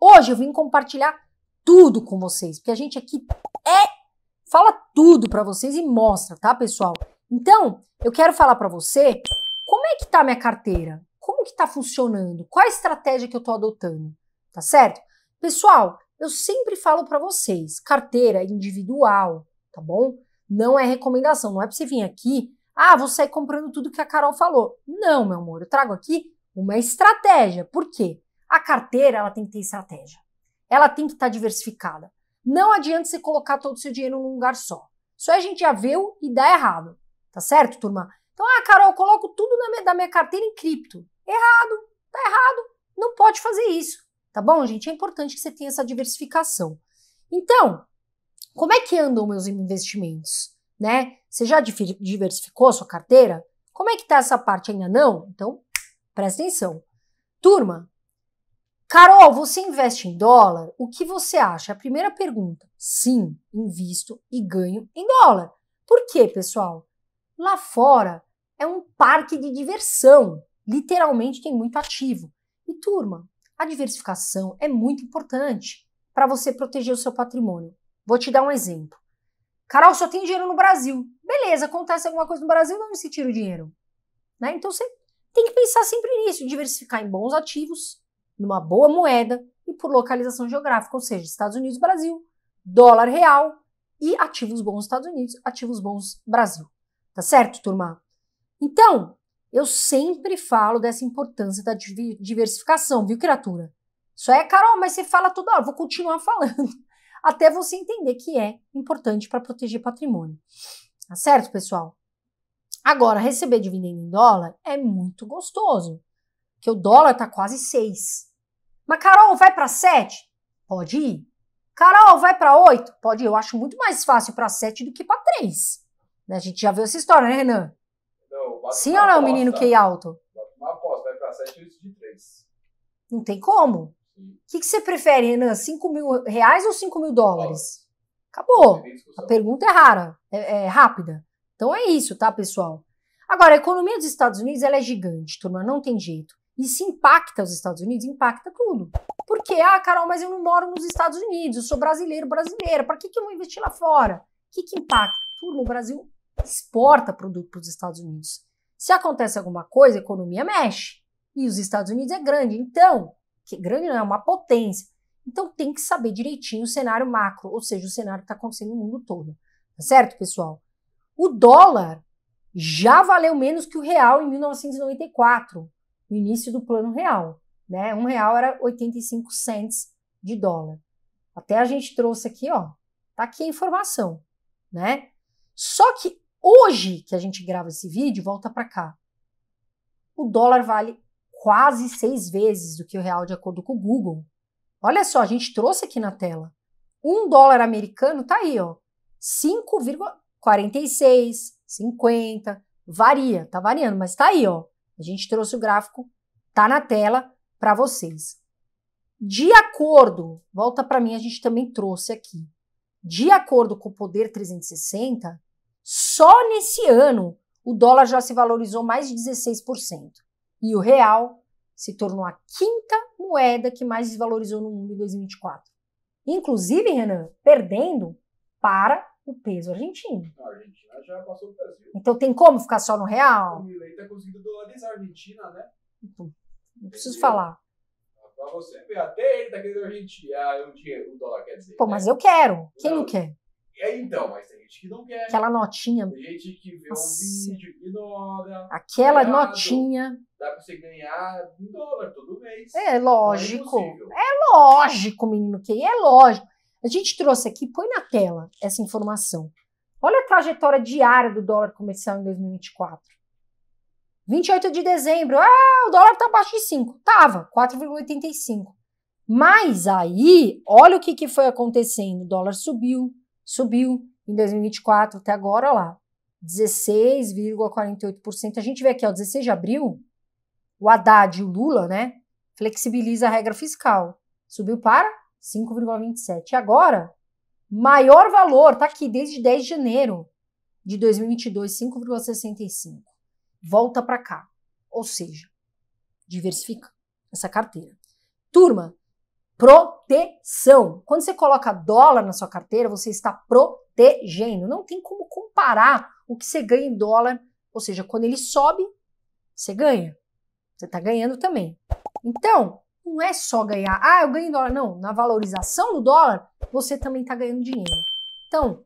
Hoje eu vim compartilhar tudo com vocês, porque a gente aqui é fala tudo para vocês e mostra, tá, pessoal? Então, eu quero falar para você como é que tá a minha carteira? Como que tá funcionando? Qual a estratégia que eu tô adotando? Tá certo? Pessoal, eu sempre falo para vocês, carteira individual, tá bom? Não é recomendação, não é para você vir aqui, ah, vou sair comprando tudo que a Carol falou. Não, meu amor, eu trago aqui uma estratégia. Por quê? A carteira ela tem que ter estratégia. Ela tem que estar tá diversificada. Não adianta você colocar todo o seu dinheiro num lugar só. Isso aí a gente já viu e dá errado. Tá certo, turma? Então, ah, Carol, eu coloco tudo na minha, da minha carteira em cripto. Errado, tá errado. Não pode fazer isso. Tá bom, gente? É importante que você tenha essa diversificação. Então, como é que andam meus investimentos? Né? Você já diversificou sua carteira? Como é que tá essa parte ainda não? Então, presta atenção. Turma, Carol, você investe em dólar? O que você acha? A primeira pergunta. Sim, invisto e ganho em dólar. Por quê, pessoal? Lá fora é um parque de diversão. Literalmente tem muito ativo. E turma, a diversificação é muito importante para você proteger o seu patrimônio. Vou te dar um exemplo. Carol, só tem dinheiro no Brasil. Beleza, acontece alguma coisa no Brasil, não se tira o dinheiro. Né? Então você tem que pensar sempre nisso, diversificar em bons ativos numa boa moeda e por localização geográfica, ou seja, Estados Unidos, Brasil, dólar real e ativos bons Estados Unidos, ativos bons Brasil. Tá certo, turma? Então, eu sempre falo dessa importância da diversificação, viu, criatura? Isso é, Carol, mas você fala tudo. hora, vou continuar falando até você entender que é importante para proteger patrimônio. Tá certo, pessoal? Agora, receber dividendo em dólar é muito gostoso, porque o dólar tá quase 6. Mas Carol, vai para 7? Pode ir. Carol, vai para 8? Pode ir. Eu acho muito mais fácil para 7 do que para 3. Né, a gente já viu essa história, né, Renan? Não, Sim ou não, menino é alto? Uma aposta, vai para 7 e de 3. Não tem como. O que, que, você prefere, Renan? 5 mil reais ou 5 mil dólares? Acabou. A pergunta é rara, é, é, rápida. Então é isso, tá, pessoal? Agora, a economia dos Estados Unidos ela é gigante, turma, não tem jeito. Isso impacta os Estados Unidos? Impacta tudo. Porque, ah, Carol, mas eu não moro nos Estados Unidos, eu sou brasileiro, brasileira, para que, que eu vou investir lá fora? O que, que impacta? Tudo. O Brasil exporta produto para os Estados Unidos. Se acontece alguma coisa, a economia mexe. E os Estados Unidos é grande. Então, que grande não é uma potência. Então tem que saber direitinho o cenário macro, ou seja, o cenário que está acontecendo no mundo todo. Tá certo, pessoal? O dólar já valeu menos que o real em 1994 no início do plano real. Né? Um real era 85 cents de dólar. Até a gente trouxe aqui, ó, tá aqui a informação, né? Só que hoje que a gente grava esse vídeo, volta para cá. O dólar vale quase seis vezes do que o real de acordo com o Google. Olha só, a gente trouxe aqui na tela. Um dólar americano tá aí, ó, 5,46, 50, varia, tá variando, mas tá aí, ó, a gente trouxe o gráfico, tá na tela para vocês. De acordo, volta para mim, a gente também trouxe aqui. De acordo com o Poder 360, só nesse ano o dólar já se valorizou mais de 16% e o real se tornou a quinta moeda que mais desvalorizou no mundo em 2024. Inclusive, Renan, perdendo para o peso argentino. A Argentina já passou o Brasil. Então tem como ficar só no real? O Milei está conseguindo dolarizar a Argentina, né? Então, não preciso Entendeu? falar. Ah, pra você ver, até ele tá querendo Argentina, ah, o dinheiro, o dólar quer dizer. Pô, né? mas eu quero. Quem não, não quer? É então, mas tem gente que não quer. Aquela notinha. Tem gente que vê Nossa. um vídeo, ignora. Aquela ganhado, notinha. Dá pra você ganhar um dólar todo mês. É lógico. É, é lógico, menino, que é lógico. A gente trouxe aqui, põe na tela essa informação. Olha a trajetória diária do dólar comercial em 2024. 28 de dezembro, ah, o dólar está abaixo de 5. Tava, 4,85. Mas aí, olha o que, que foi acontecendo. O dólar subiu, subiu em 2024 até agora, olha lá, 16,48%. A gente vê aqui, ó, 16 de abril, o Haddad e o Lula, né, flexibiliza a regra fiscal. Subiu para 5,27. agora, maior valor, está aqui desde 10 de janeiro de 2022, 5,65. Volta para cá. Ou seja, diversifica essa carteira. Turma, proteção. Quando você coloca dólar na sua carteira, você está protegendo. Não tem como comparar o que você ganha em dólar, ou seja, quando ele sobe, você ganha. Você está ganhando também. Então, não é só ganhar, ah, eu ganho dólar. Não, na valorização do dólar, você também está ganhando dinheiro. Então,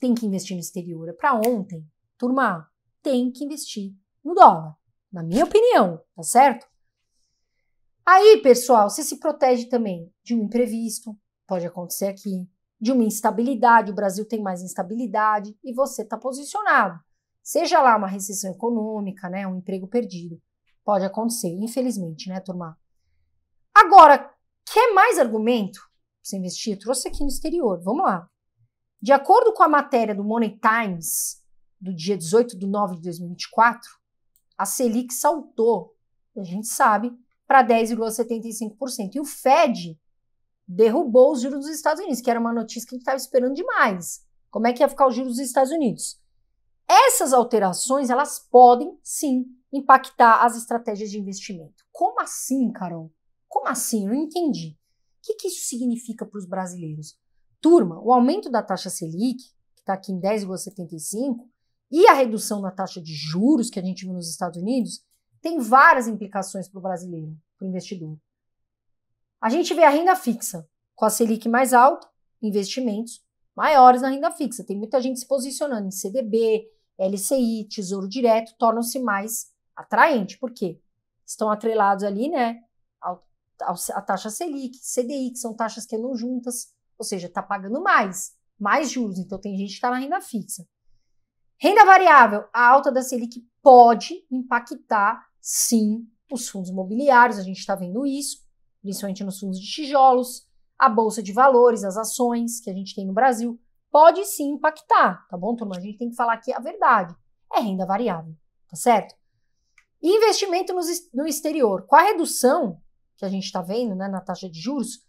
tem que investir no exterior. É para ontem, turma, tem que investir no dólar. Na minha opinião, tá certo? Aí, pessoal, você se protege também de um imprevisto, pode acontecer aqui, de uma instabilidade, o Brasil tem mais instabilidade e você está posicionado. Seja lá uma recessão econômica, né, um emprego perdido, pode acontecer, infelizmente, né, turma? Agora, quer mais argumento? Você investir? Trouxe aqui no exterior. Vamos lá. De acordo com a matéria do Money Times, do dia 18 de nove de 2024, a Selic saltou, a gente sabe, para 10,75%. E o Fed derrubou os juros dos Estados Unidos, que era uma notícia que a gente estava esperando demais. Como é que ia ficar o juros dos Estados Unidos? Essas alterações, elas podem, sim, impactar as estratégias de investimento. Como assim, Carol? Como assim? Eu Não entendi. O que, que isso significa para os brasileiros? Turma, o aumento da taxa Selic, que está aqui em 10,75, e a redução na taxa de juros que a gente viu nos Estados Unidos, tem várias implicações para o brasileiro, para o investidor. A gente vê a renda fixa com a Selic mais alta, investimentos maiores na renda fixa. Tem muita gente se posicionando em CDB, LCI, Tesouro Direto, tornam-se mais atraente. Por quê? Estão atrelados ali, né? a taxa Selic, CDI, que são taxas que andam juntas, ou seja, está pagando mais, mais juros. Então tem gente que está na renda fixa. Renda variável, a alta da Selic pode impactar, sim, os fundos imobiliários, a gente está vendo isso, principalmente nos fundos de tijolos, a bolsa de valores, as ações que a gente tem no Brasil, pode sim impactar, tá bom, turma? A gente tem que falar aqui a verdade. É renda variável, tá certo? Investimento no exterior. Com a redução que a gente está vendo né, na taxa de juros,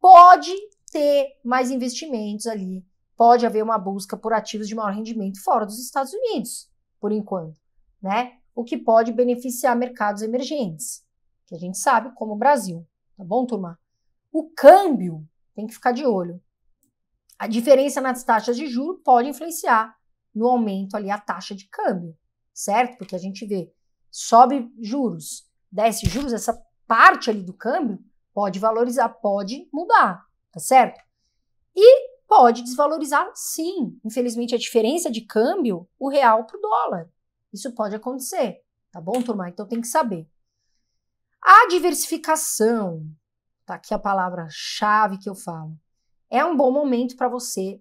pode ter mais investimentos ali, pode haver uma busca por ativos de maior rendimento fora dos Estados Unidos, por enquanto, né? O que pode beneficiar mercados emergentes, que a gente sabe, como o Brasil, tá bom, turma? O câmbio tem que ficar de olho. A diferença nas taxas de juro pode influenciar no aumento ali a taxa de câmbio, certo? Porque a gente vê, sobe juros, desce juros, essa parte ali do câmbio, pode valorizar, pode mudar, tá certo? E pode desvalorizar, sim. Infelizmente, a diferença de câmbio, o real para o dólar. Isso pode acontecer, tá bom, turma? Então tem que saber. A diversificação, tá aqui a palavra-chave que eu falo, é um bom momento para você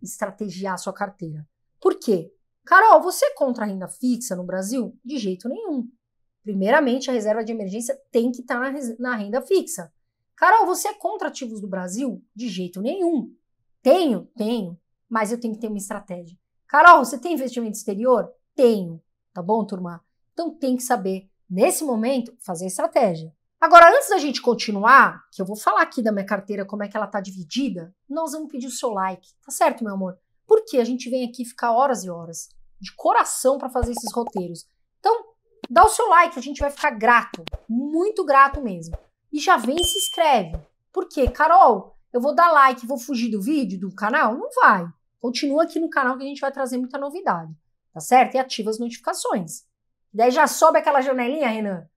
estrategiar a sua carteira. Por quê? Carol, você é contra a renda fixa no Brasil? De jeito nenhum. Primeiramente, a reserva de emergência tem que estar tá na, na renda fixa. Carol, você é contra ativos do Brasil? De jeito nenhum. Tenho? Tenho. Mas eu tenho que ter uma estratégia. Carol, você tem investimento exterior? Tenho. Tá bom, turma? Então tem que saber, nesse momento, fazer estratégia. Agora, antes da gente continuar, que eu vou falar aqui da minha carteira, como é que ela tá dividida, nós vamos pedir o seu like, tá certo, meu amor? Porque a gente vem aqui ficar horas e horas de coração para fazer esses roteiros. Então, Dá o seu like, a gente vai ficar grato, muito grato mesmo. E já vem e se inscreve. Por quê? Carol, eu vou dar like, vou fugir do vídeo, do canal? Não vai. Continua aqui no canal que a gente vai trazer muita novidade, tá certo? E ativa as notificações. Daí já sobe aquela janelinha, Renan.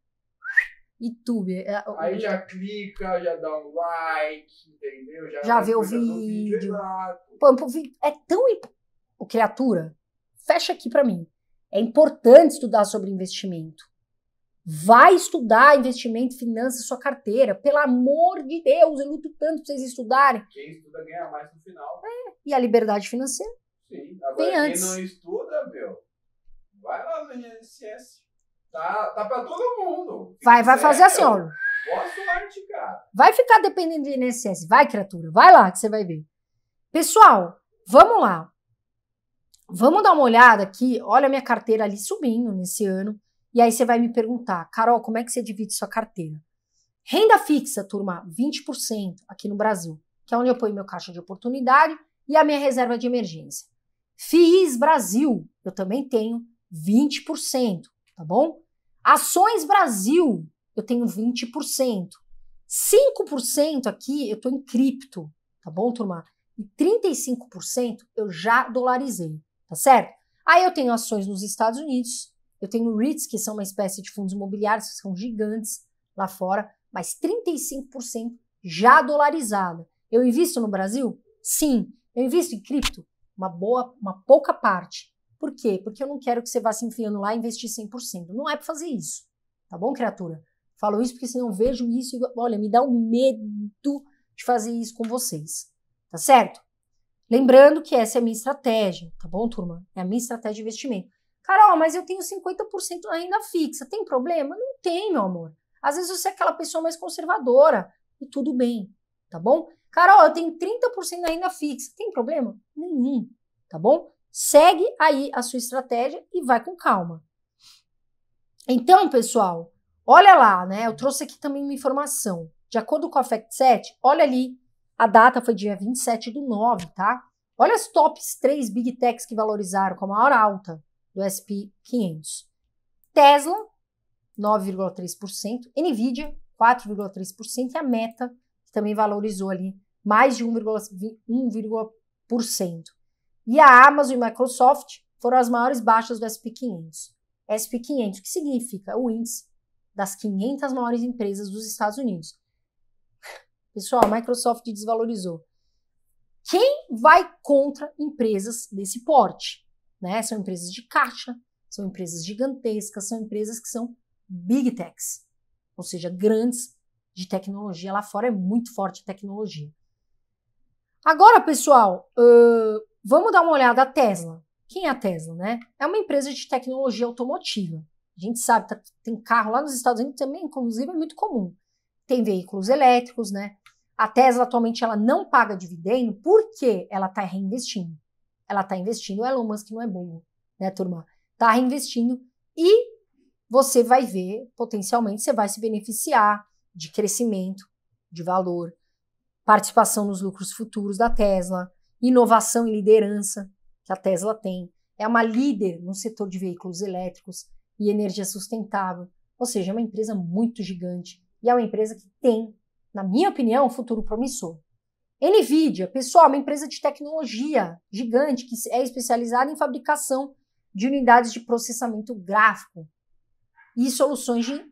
YouTube. É... é Aí já clica, já dá um like, entendeu? Já, já vê o vídeo. vídeo. Pô, é tão. O criatura, fecha aqui para mim. É importante estudar sobre investimento. Vai estudar investimento, finanças, sua carteira. Pelo amor de Deus, eu luto tanto para vocês estudarem. Quem estuda ganha mais no final. É, e a liberdade financeira. Sim, agora Bem quem antes. não estuda, meu, vai lá no INSS. Tá, tá pra todo mundo. Vai, vai fazer assim, ó. Vai ficar dependendo do INSS. Vai, criatura, vai lá que você vai ver. Pessoal, vamos lá. Vamos dar uma olhada aqui, olha a minha carteira ali subindo nesse ano. E aí você vai me perguntar, Carol, como é que você divide sua carteira? Renda fixa, turma, 20% aqui no Brasil, que é onde eu ponho meu caixa de oportunidade e a minha reserva de emergência. FIIs Brasil, eu também tenho 20%, tá bom? Ações Brasil, eu tenho 20%. 5% aqui eu estou em cripto, tá bom, turma? E 35% eu já dolarizei tá certo? Aí eu tenho ações nos Estados Unidos, eu tenho REITs, que são uma espécie de fundos imobiliários, que são gigantes lá fora, mas 35% já dolarizada. Eu invisto no Brasil? Sim. Eu invisto em cripto? Uma boa, uma pouca parte. Por quê? Porque eu não quero que você vá se enfiando lá e investir 100%. Não é para fazer isso. Tá bom, criatura? Falo isso porque senão eu vejo isso e, olha, me dá um medo de fazer isso com vocês. Tá certo? Lembrando que essa é a minha estratégia, tá bom, turma? É a minha estratégia de investimento. Carol, mas eu tenho 50% na renda fixa, tem problema? Não tem, meu amor. Às vezes você é aquela pessoa mais conservadora e tudo bem, tá bom? Carol, eu tenho 30% na renda fixa, tem problema? Nenhum, tá bom? Segue aí a sua estratégia e vai com calma. Então, pessoal, olha lá, né? Eu trouxe aqui também uma informação. De acordo com a Fact 7, olha ali a data foi dia 27 do 9, tá? Olha as tops 3 big techs que valorizaram com a maior alta do SP 500. Tesla, 9,3%, Nvidia, 4,3% e a Meta, que também valorizou ali mais de 1,1%. E a Amazon e a Microsoft foram as maiores baixas do SP 500. SP 500, o que significa o índice das 500 maiores empresas dos Estados Unidos. Pessoal, a Microsoft desvalorizou. Quem vai contra empresas desse porte? Né? São empresas de caixa, são empresas gigantescas, são empresas que são big techs, ou seja, grandes de tecnologia. Lá fora é muito forte a tecnologia. Agora, pessoal, uh, vamos dar uma olhada a Tesla. Quem é a Tesla, né? É uma empresa de tecnologia automotiva. A gente sabe, tá, tem carro lá nos Estados Unidos também, inclusive, é muito comum. Tem veículos elétricos, né? A Tesla atualmente ela não paga dividendo porque ela está reinvestindo. Ela está investindo, o Elon Musk não é bom, né, turma? Está reinvestindo e você vai ver, potencialmente, você vai se beneficiar de crescimento, de valor, participação nos lucros futuros da Tesla, inovação e liderança que a Tesla tem. É uma líder no setor de veículos elétricos e energia sustentável, ou seja, é uma empresa muito gigante e é uma empresa que tem na minha opinião, um futuro promissor. NVIDIA, pessoal, é uma empresa de tecnologia gigante que é especializada em fabricação de unidades de processamento gráfico e soluções de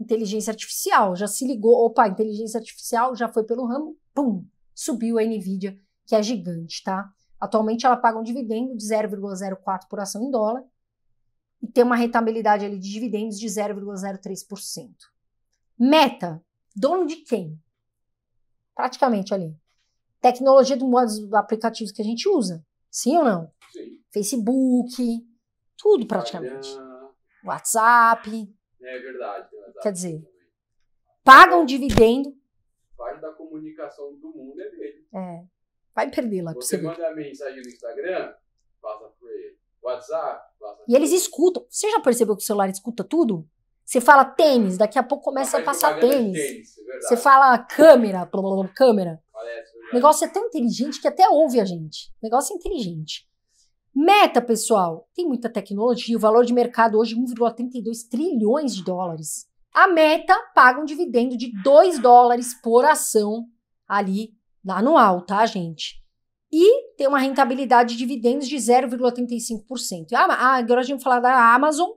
inteligência artificial. Já se ligou, opa, inteligência artificial já foi pelo ramo, pum, subiu a Nvidia, que é gigante, tá? Atualmente ela paga um dividendo de 0,04 por ação em dólar e tem uma rentabilidade ali de dividendos de 0,03%. Meta, dono de quem? Praticamente ali. Tecnologia dos aplicativos que a gente usa. Sim ou não? Sim. Facebook, tudo praticamente. WhatsApp. É verdade. É Quer dizer, pagam dividendo. Parte da comunicação do mundo é dele. É. Vai perder lá. Você, você manda mensagem no Instagram, passa por ele. WhatsApp, passa por ele. E eles escutam. Você já percebeu que o celular escuta tudo? Você fala tênis, daqui a pouco começa a, passar tênis. é você fala câmera, blá, blá, blá, câmera. É o negócio é tão inteligente que até ouve a gente. O negócio é inteligente. Meta, pessoal, tem muita tecnologia. O valor de mercado hoje é 1,32 trilhões de dólares. A Meta paga um dividendo de 2 dólares por ação ali anual, tá, gente? E tem uma rentabilidade de dividendos de 0,35%. Ah, agora a gente vai falar da Amazon.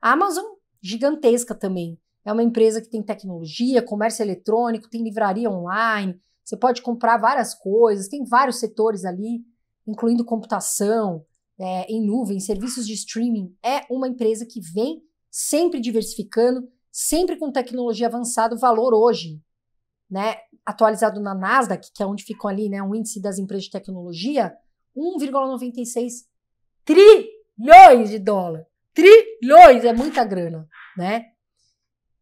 A Amazon gigantesca também. É uma empresa que tem tecnologia, comércio eletrônico, tem livraria online, você pode comprar várias coisas, tem vários setores ali, incluindo computação, é, em nuvem, serviços de streaming. É uma empresa que vem sempre diversificando, sempre com tecnologia avançada, o valor hoje, né, atualizado na Nasdaq, que é onde ficam ali, né, o um índice das empresas de tecnologia, 1,96 trilhões de dólares. Trilhões! É muita grana, né?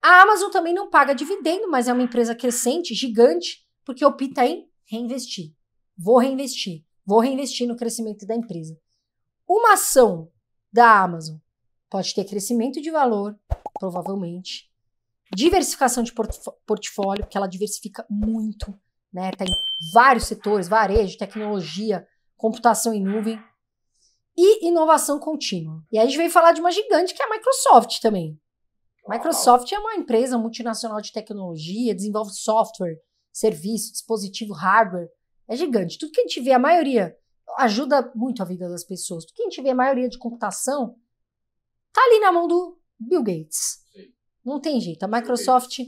A Amazon também não paga dividendo, mas é uma empresa crescente, gigante, porque opta em reinvestir. Vou reinvestir, vou reinvestir no crescimento da empresa. Uma ação da Amazon pode ter crescimento de valor, provavelmente, diversificação de portfólio, porque ela diversifica muito, né? Tem vários setores, varejo, tecnologia, computação em nuvem e inovação contínua. E aí a gente veio falar de uma gigante que é a Microsoft também. Microsoft é uma empresa multinacional de tecnologia, desenvolve software, serviço, dispositivo, hardware. É gigante. Tudo que a gente vê, a maioria ajuda muito a vida das pessoas. Tudo que a gente vê, a maioria de computação, tá ali na mão do Bill Gates. Não tem jeito. A Microsoft.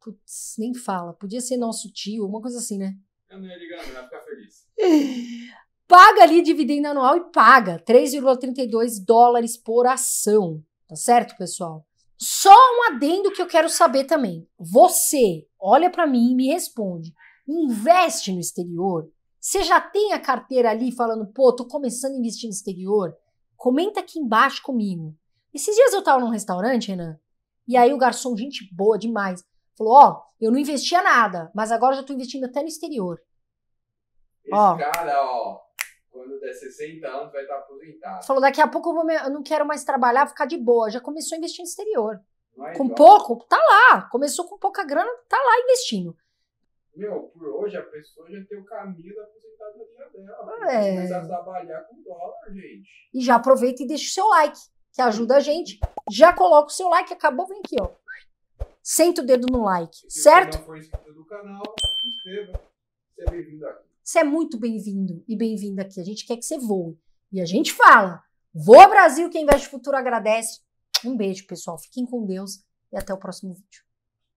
Putz, nem fala. Podia ser nosso tio, alguma coisa assim, né? Eu não ia ligar, não ia ficar feliz. paga ali dividendo anual e paga 3,32 dólares por ação, tá certo, pessoal? Só um adendo que eu quero saber também. Você olha para mim e me responde: investe no exterior? Você já tem a carteira ali falando, pô, tô começando a investir no exterior? Comenta aqui embaixo comigo. Esses dias eu tava num restaurante, Renan, e aí o garçom, gente boa demais, falou: Ó, oh, eu não investia nada, mas agora já tô investindo até no exterior. Esse ó, cara, ó quando der 60 anos vai estar aposentado. Falou, daqui a pouco eu, me... eu, não quero mais trabalhar, ficar de boa. Já começou a investir no exterior. Mas, com ó, pouco, tá lá. Começou com pouca grana, tá lá investindo. Meu, por hoje a pessoa já tem o caminho da aposentadoria dela. É. a trabalhar com dólar, gente. E já aproveita e deixa o seu like, que ajuda a gente. Já coloca o seu like, acabou, vem aqui, ó. Senta o dedo no like, certo? Se não for inscrito no canal, se inscreva. Seja bem-vindo aqui. Você é muito bem-vindo e bem-vinda aqui. A gente quer que você voe. E a gente fala: voa Brasil, quem investe futuro agradece. Um beijo, pessoal. Fiquem com Deus e até o próximo vídeo.